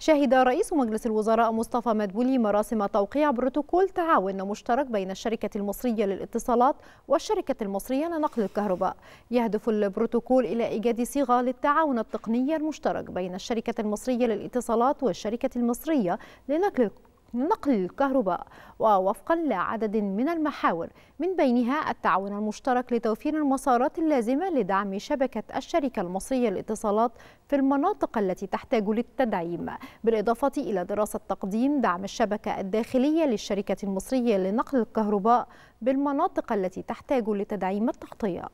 شهد رئيس مجلس الوزراء مصطفى مدبولي مراسم توقيع بروتوكول تعاون مشترك بين الشركة المصرية للاتصالات والشركة المصرية لنقل الكهرباء يهدف البروتوكول إلى إيجاد صيغة للتعاون التقني المشترك بين الشركة المصرية للاتصالات والشركة المصرية لنقل نقل الكهرباء ووفقا لعدد من المحاور من بينها التعاون المشترك لتوفير المسارات اللازمة لدعم شبكة الشركة المصرية للاتصالات في المناطق التي تحتاج للتدعيم بالإضافة إلى دراسة تقديم دعم الشبكة الداخلية للشركة المصرية لنقل الكهرباء بالمناطق التي تحتاج لتدعيم التغطية